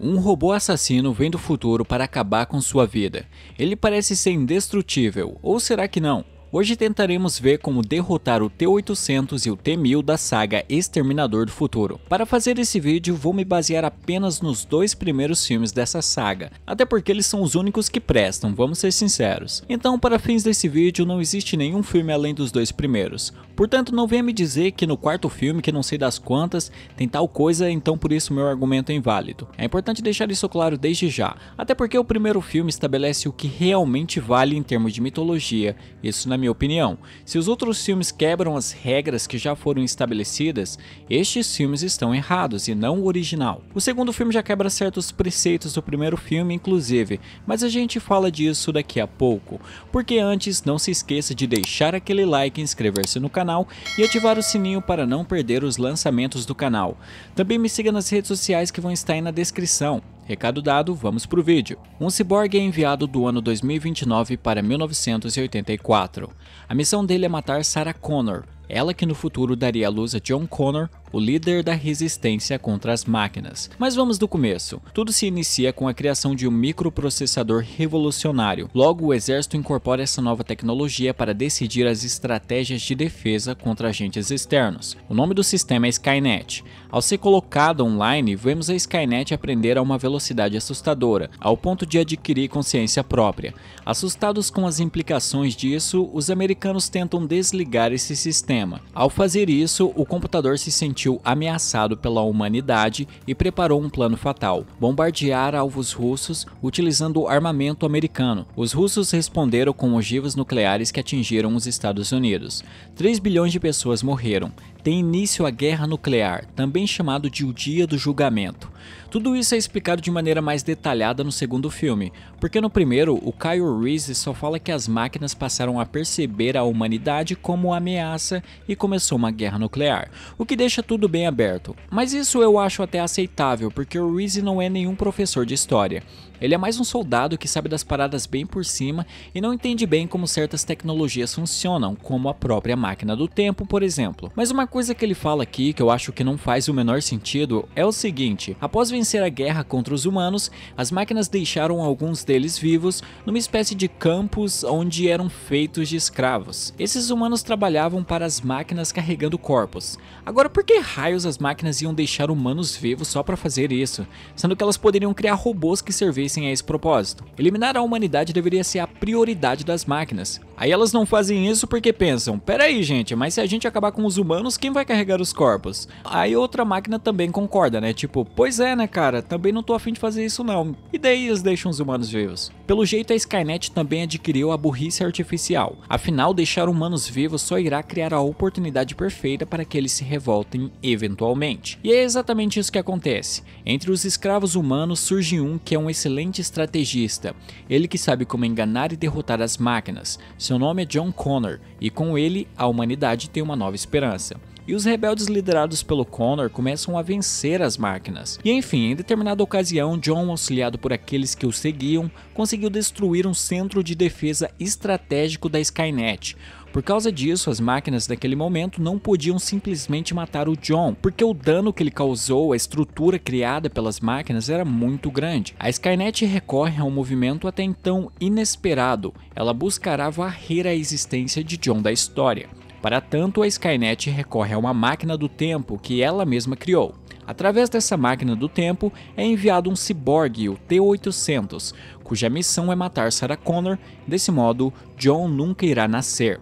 Um robô assassino vem do futuro para acabar com sua vida. Ele parece ser indestrutível, ou será que não? Hoje tentaremos ver como derrotar o T-800 e o T-1000 da saga Exterminador do Futuro. Para fazer esse vídeo, vou me basear apenas nos dois primeiros filmes dessa saga, até porque eles são os únicos que prestam, vamos ser sinceros. Então, para fins desse vídeo, não existe nenhum filme além dos dois primeiros. Portanto, não venha me dizer que no quarto filme, que não sei das quantas, tem tal coisa, então por isso meu argumento é inválido. É importante deixar isso claro desde já, até porque o primeiro filme estabelece o que realmente vale em termos de mitologia, isso na minha opinião. Se os outros filmes quebram as regras que já foram estabelecidas, estes filmes estão errados e não o original. O segundo filme já quebra certos preceitos do primeiro filme, inclusive, mas a gente fala disso daqui a pouco, porque antes não se esqueça de deixar aquele like e inscrever-se no canal canal e ativar o sininho para não perder os lançamentos do canal. Também me siga nas redes sociais que vão estar aí na descrição. Recado dado, vamos pro vídeo. Um ciborgue é enviado do ano 2029 para 1984. A missão dele é matar Sarah Connor, ela que no futuro daria à luz a John Connor, o líder da resistência contra as máquinas. Mas vamos do começo. Tudo se inicia com a criação de um microprocessador revolucionário. Logo, o exército incorpora essa nova tecnologia para decidir as estratégias de defesa contra agentes externos. O nome do sistema é Skynet. Ao ser colocada online, vemos a Skynet aprender a uma velocidade assustadora, ao ponto de adquirir consciência própria. Assustados com as implicações disso, os americanos tentam desligar esse sistema. Ao fazer isso, o computador se sente sentiu ameaçado pela humanidade e preparou um plano fatal: bombardear alvos russos utilizando armamento americano. Os russos responderam com ogivas nucleares que atingiram os Estados Unidos. 3 bilhões de pessoas morreram. Tem início a guerra nuclear, também chamado de o Dia do Julgamento. Tudo isso é explicado de maneira mais detalhada no segundo filme, porque no primeiro, o Kyle Reese só fala que as máquinas passaram a perceber a humanidade como ameaça e começou uma guerra nuclear, o que deixa tudo bem aberto. Mas isso eu acho até aceitável, porque o Reese não é nenhum professor de história. Ele é mais um soldado que sabe das paradas bem por cima e não entende bem como certas tecnologias funcionam, como a própria máquina do tempo, por exemplo. Mas uma coisa que ele fala aqui que eu acho que não faz o menor sentido é o seguinte: após vencer a guerra contra os humanos, as máquinas deixaram alguns deles vivos numa espécie de campos onde eram feitos de escravos. Esses humanos trabalhavam para as máquinas carregando corpos. Agora, por que raios as máquinas iam deixar humanos vivos só para fazer isso, sendo que elas poderiam criar robôs que servissem existissem a esse propósito. Eliminar a humanidade deveria ser a prioridade das máquinas. Aí elas não fazem isso porque pensam: peraí, gente, mas se a gente acabar com os humanos, quem vai carregar os corpos? Aí outra máquina também concorda, né? Tipo, pois é, né, cara, também não tô afim de fazer isso não. E daí eles deixam os humanos vivos. Pelo jeito, a Skynet também adquiriu a burrice artificial. Afinal, deixar humanos vivos só irá criar a oportunidade perfeita para que eles se revoltem eventualmente. E é exatamente isso que acontece. Entre os escravos humanos surge um que é um excelente excelente estrategista, ele que sabe como enganar e derrotar as máquinas. Seu nome é John Connor e com ele a humanidade tem uma nova esperança e os rebeldes liderados pelo Connor começam a vencer as máquinas. E enfim, em determinada ocasião, John, auxiliado por aqueles que o seguiam, conseguiu destruir um centro de defesa estratégico da Skynet, por causa disso, as máquinas daquele momento não podiam simplesmente matar o John, porque o dano que ele causou à estrutura criada pelas máquinas era muito grande. A Skynet recorre a um movimento até então inesperado. Ela buscará varrer a existência de John da história. Para tanto, a Skynet recorre a uma máquina do tempo que ela mesma criou. Através dessa máquina do tempo é enviado um ciborgue, o T-800, cuja missão é matar Sarah Connor. Desse modo, John nunca irá nascer.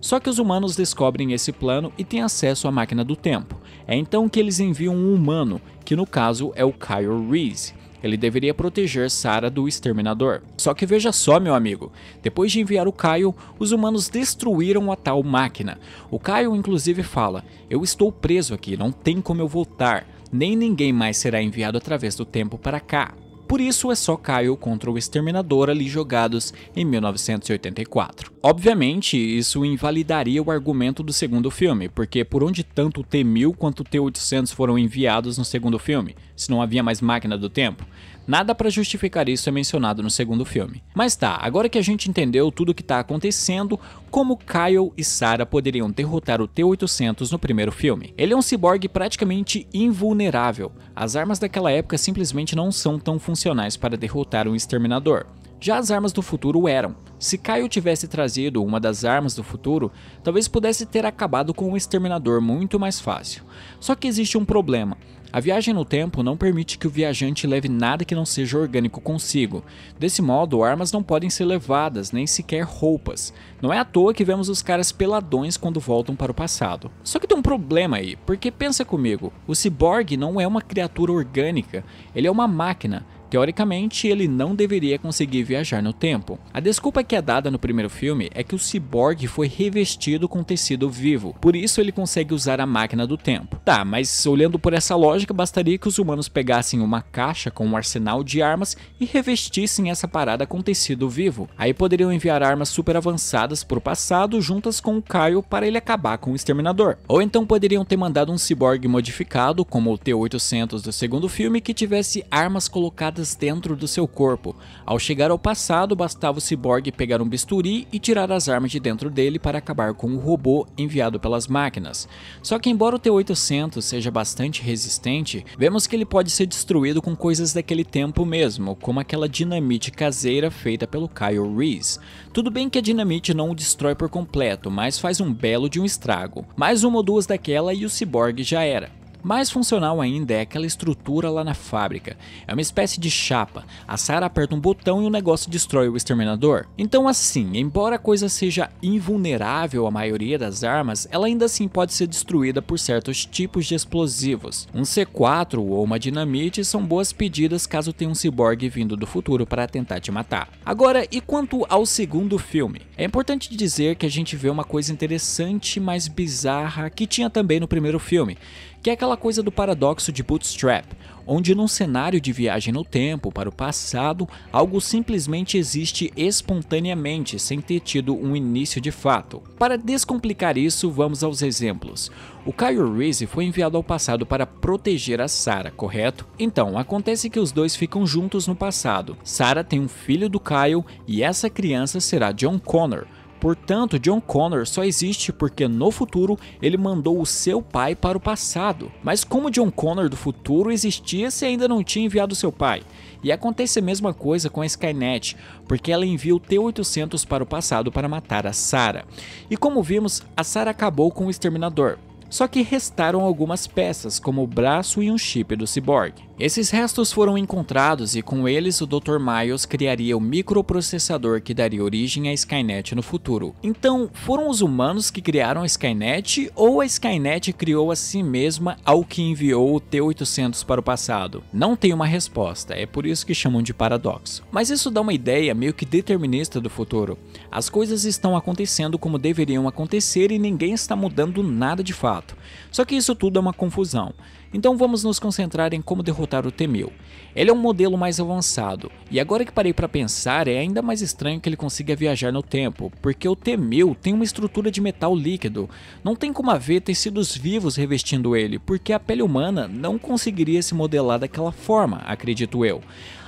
Só que os humanos descobrem esse plano e têm acesso à máquina do tempo. É então que eles enviam um humano, que no caso é o Kyle Reese. Ele deveria proteger Sara do exterminador. Só que veja só, meu amigo, depois de enviar o Caio, os humanos destruíram a tal máquina. O Caio inclusive fala: "Eu estou preso aqui, não tem como eu voltar. Nem ninguém mais será enviado através do tempo para cá." Por isso é só Kyle contra o Exterminador ali jogados em 1984. Obviamente, isso invalidaria o argumento do segundo filme, porque por onde tanto o T-1000 quanto o T-800 foram enviados no segundo filme, se não havia mais máquina do tempo? Nada para justificar isso é mencionado no segundo filme. Mas tá, agora que a gente entendeu tudo o que tá acontecendo, como Kyle e Sarah poderiam derrotar o T-800 no primeiro filme? Ele é um ciborgue praticamente invulnerável. As armas daquela época simplesmente não são tão funcionais para derrotar um exterminador. Já as armas do futuro eram. Se Kyle tivesse trazido uma das armas do futuro, talvez pudesse ter acabado com o exterminador muito mais fácil. Só que existe um problema. A viagem no tempo não permite que o viajante leve nada que não seja orgânico consigo. Desse modo, armas não podem ser levadas, nem sequer roupas. Não é à toa que vemos os caras peladões quando voltam para o passado. Só que tem um problema aí, porque pensa comigo, o cyborg não é uma criatura orgânica, ele é uma máquina. Teoricamente, ele não deveria conseguir viajar no tempo. A desculpa que é dada no primeiro filme é que o ciborgue foi revestido com tecido vivo, por isso ele consegue usar a máquina do tempo. Tá, mas olhando por essa lógica, bastaria que os humanos pegassem uma caixa com um arsenal de armas e revestissem essa parada com tecido vivo. Aí poderiam enviar armas super avançadas o passado juntas com o Caio para ele acabar com o exterminador. Ou então poderiam ter mandado um ciborgue modificado, como o T-800 do segundo filme, que tivesse armas colocadas guardadas dentro do seu corpo. Ao chegar ao passado, bastava o ciborgue pegar um bisturi e tirar as armas de dentro dele para acabar com o robô enviado pelas máquinas. Só que embora o T-800 seja bastante resistente, vemos que ele pode ser destruído com coisas daquele tempo mesmo, como aquela dinamite caseira feita pelo Kyle Reese. Tudo bem que a dinamite não o destrói por completo, mas faz um belo de um estrago. Mais uma ou duas daquela e o ciborgue já era. Mais funcional ainda é aquela estrutura lá na fábrica. É uma espécie de chapa. A Sarah aperta um botão e o negócio destrói o exterminador. Então assim, embora a coisa seja invulnerável à maioria das armas, ela ainda assim pode ser destruída por certos tipos de explosivos. Um C4 ou uma dinamite são boas pedidas caso tenha um ciborgue vindo do futuro para tentar te matar. Agora, e quanto ao segundo filme? É importante dizer que a gente vê uma coisa interessante, mas bizarra, que tinha também no primeiro filme que é aquela coisa do paradoxo de Bootstrap, onde num cenário de viagem no tempo para o passado, algo simplesmente existe espontaneamente sem ter tido um início de fato. Para descomplicar isso, vamos aos exemplos. O Kyle Reese foi enviado ao passado para proteger a Sarah, correto? Então, acontece que os dois ficam juntos no passado. Sarah tem um filho do Kyle e essa criança será John Connor, Portanto, John Connor só existe porque no futuro ele mandou o seu pai para o passado. Mas como John Connor do futuro existia se ainda não tinha enviado seu pai? E acontece a mesma coisa com a Skynet, porque ela envia o T-800 para o passado para matar a Sarah. E como vimos, a Sarah acabou com o Exterminador. Só que restaram algumas peças, como o braço e um chip do cyborg. Esses restos foram encontrados e com eles o Dr. Miles criaria o microprocessador que daria origem à Skynet no futuro. Então, foram os humanos que criaram a Skynet ou a Skynet criou a si mesma ao que enviou o T-800 para o passado? Não tem uma resposta, é por isso que chamam de paradoxo. Mas isso dá uma ideia meio que determinista do futuro. As coisas estão acontecendo como deveriam acontecer e ninguém está mudando nada de fato. Só que isso tudo é uma confusão. Então vamos nos concentrar em como derrotar o Temil. Ele é um modelo mais avançado, e agora que parei para pensar, é ainda mais estranho que ele consiga viajar no tempo, porque o Temil tem uma estrutura de metal líquido. Não tem como haver tecidos vivos revestindo ele, porque a pele humana não conseguiria se modelar daquela forma, acredito eu.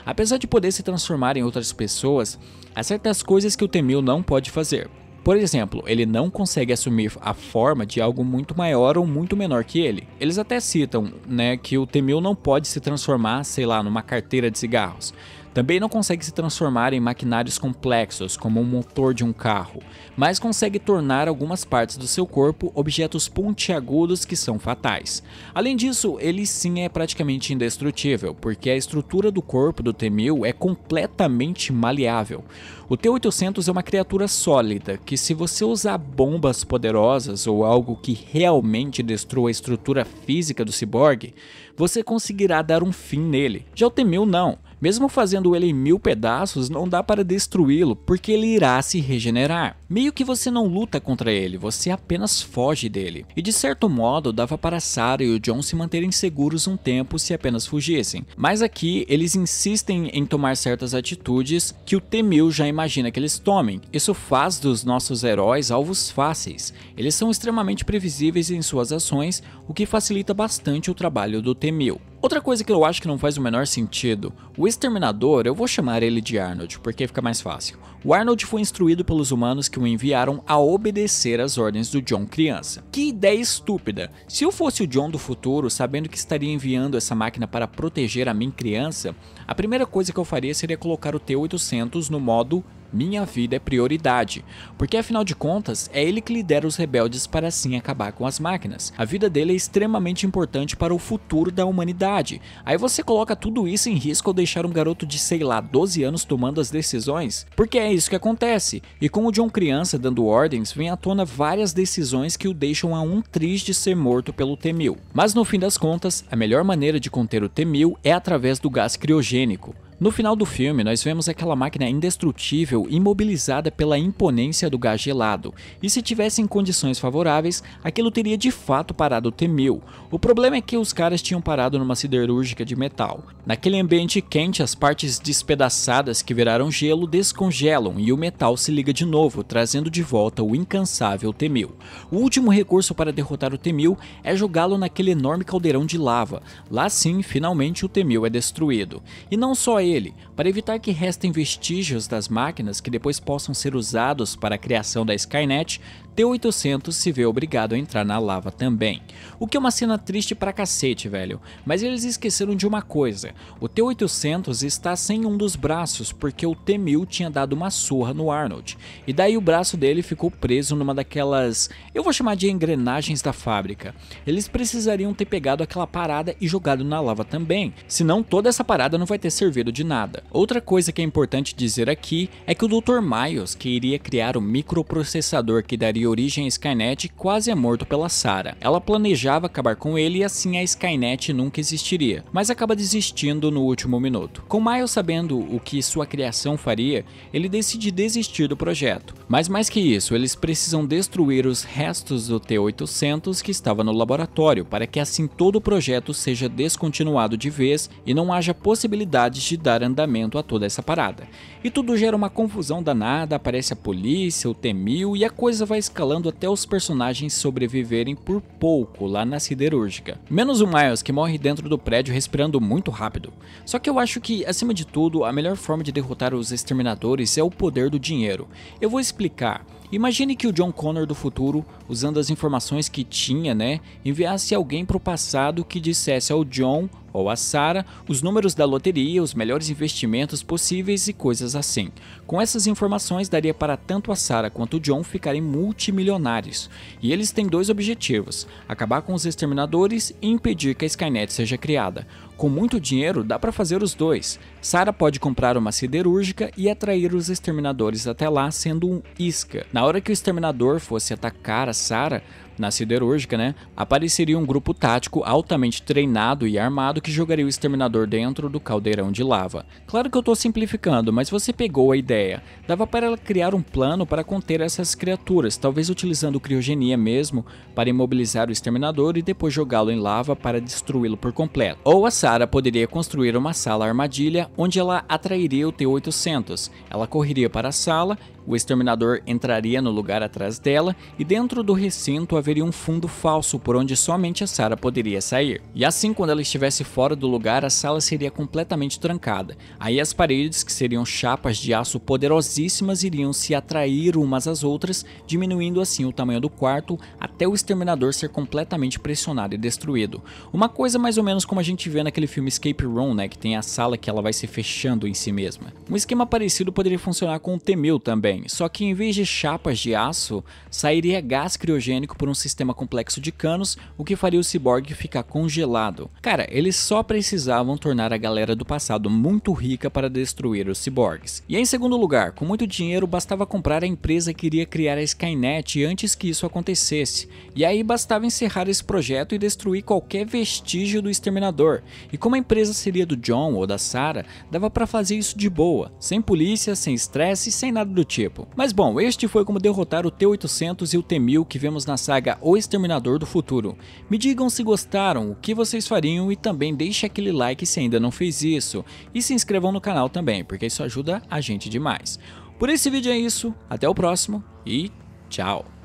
Apesar de poder se transformar em outras pessoas, há certas coisas que o Temil não pode fazer. Por exemplo, ele não consegue assumir a forma de algo muito maior ou muito menor que ele. Eles até citam, né, que o Temil não pode se transformar, sei lá, numa carteira de cigarros. Também não consegue se transformar em maquinários complexos, como o motor de um carro, mas consegue tornar algumas partes do seu corpo objetos pontiagudos que são fatais. Além disso, ele sim é praticamente indestrutível, porque a estrutura do corpo do T-1000 é completamente maleável. O T-800 é uma criatura sólida, que se você usar bombas poderosas ou algo que realmente destrua a estrutura física do ciborgue, você conseguirá dar um fim nele. Já o T-1000 não. Mesmo fazendo ele em mil pedaços, não dá para destruí-lo, porque ele irá se regenerar. Meio que você não luta contra ele, você apenas foge dele. E de certo modo, dava para Sarah e o John se manterem seguros um tempo se apenas fugissem. Mas aqui, eles insistem em tomar certas atitudes que o Temil já imagina que eles tomem. Isso faz dos nossos heróis alvos fáceis. Eles são extremamente previsíveis em suas ações, o que facilita bastante o trabalho do Temil. Outra coisa que eu acho que não faz o menor sentido, o Exterminador, eu vou chamar ele de Arnold, porque fica mais fácil. O Arnold foi instruído pelos humanos que o enviaram a obedecer às ordens do John criança. Que ideia estúpida! Se eu fosse o John do futuro, sabendo que estaria enviando essa máquina para proteger a mim criança, a primeira coisa que eu faria seria colocar o T-800 no modo minha vida é prioridade, porque afinal de contas é ele que lidera os rebeldes para assim acabar com as máquinas. A vida dele é extremamente importante para o futuro da humanidade. Aí você coloca tudo isso em risco ao deixar um garoto de sei lá 12 anos tomando as decisões, porque é isso que acontece. E com o John criança dando ordens, vem à tona várias decisões que o deixam a um triste de ser morto pelo T-1000. Mas no fim das contas, a melhor maneira de conter o T-1000 é através do gás criogênico. No final do filme, nós vemos aquela máquina indestrutível imobilizada pela imponência do gás gelado, e se tivessem condições favoráveis, aquilo teria de fato parado o T-1000. O problema é que os caras tinham parado numa siderúrgica de metal. Naquele ambiente quente, as partes despedaçadas que viraram gelo descongelam e o metal se liga de novo, trazendo de volta o incansável T-1000. O último recurso para derrotar o T-1000 é jogá-lo naquele enorme caldeirão de lava. Lá sim, finalmente o T-1000 é destruído. E não só ele, para evitar que restem vestígios das máquinas que depois possam ser usados para a criação da Skynet, T-800 se vê obrigado a entrar na lava também. O que é uma cena triste pra cacete, velho. Mas eles esqueceram de uma coisa: o T-800 está sem um dos braços porque o T-1000 tinha dado uma surra no Arnold. E daí o braço dele ficou preso numa daquelas. eu vou chamar de engrenagens da fábrica. Eles precisariam ter pegado aquela parada e jogado na lava também, senão toda essa parada não vai ter servido de nada. Outra coisa que é importante dizer aqui é que o Dr. Miles, que iria criar o microprocessador que daria origem Skynet, quase é morto pela Sarah. Ela planejava acabar com ele e assim a Skynet nunca existiria, mas acaba desistindo no último minuto. Com Miles sabendo o que sua criação faria, ele decide desistir do projeto. Mas mais que isso, eles precisam destruir os restos do T-800 que estava no laboratório para que assim todo o projeto seja descontinuado de vez e não haja possibilidades de dar andamento a toda essa parada. E tudo gera uma confusão danada, aparece a polícia, o T-1000 e a coisa vai escalando até os personagens sobreviverem por pouco lá na siderúrgica. Menos o Miles, que morre dentro do prédio respirando muito rápido. Só que eu acho que, acima de tudo, a melhor forma de derrotar os exterminadores é o poder do dinheiro. Eu vou explicar. Imagine que o John Connor do futuro, usando as informações que tinha, né, enviasse alguém para o passado que dissesse ao John ou a Sara, os números da loteria, os melhores investimentos possíveis e coisas assim. Com essas informações daria para tanto a Sara quanto o John ficarem multimilionários. E eles têm dois objetivos: acabar com os exterminadores e impedir que a Skynet seja criada. Com muito dinheiro dá para fazer os dois. Sara pode comprar uma siderúrgica e atrair os exterminadores até lá sendo um isca. Na hora que o exterminador fosse atacar a Sara, na siderúrgica, né, apareceria um grupo tático altamente treinado e armado que jogaria o exterminador dentro do caldeirão de lava. Claro que eu estou simplificando, mas você pegou a ideia. Dava para ela criar um plano para conter essas criaturas, talvez utilizando criogenia mesmo para imobilizar o exterminador e depois jogá-lo em lava para destruí-lo por completo. Ou a Sarah poderia construir uma sala armadilha onde ela atrairia o T-800. Ela correria para a sala o exterminador entraria no lugar atrás dela e dentro do recinto haveria um fundo falso por onde somente a Sarah poderia sair. E assim, quando ela estivesse fora do lugar, a sala seria completamente trancada. Aí as paredes, que seriam chapas de aço poderosíssimas, iriam se atrair umas às outras, diminuindo assim o tamanho do quarto até o exterminador ser completamente pressionado e destruído. Uma coisa mais ou menos como a gente vê naquele filme Escape Room, né, que tem a sala que ela vai se fechando em si mesma. Um esquema parecido poderia funcionar com o Temil também só que em vez de chapas de aço, sairia gás criogênico por um sistema complexo de canos, o que faria o ciborgue ficar congelado. Cara, eles só precisavam tornar a galera do passado muito rica para destruir os ciborgues. E em segundo lugar, com muito dinheiro bastava comprar a empresa que iria criar a Skynet antes que isso acontecesse, e aí bastava encerrar esse projeto e destruir qualquer vestígio do exterminador. E como a empresa seria do John ou da Sarah, dava para fazer isso de boa, sem polícia, sem estresse e sem nada do tipo tipo. Mas bom, este foi como derrotar o T-800 e o T-1000 que vemos na saga O Exterminador do Futuro. Me digam se gostaram, o que vocês fariam e também deixe aquele like se ainda não fez isso. E se inscrevam no canal também, porque isso ajuda a gente demais. Por esse vídeo é isso, até o próximo e tchau!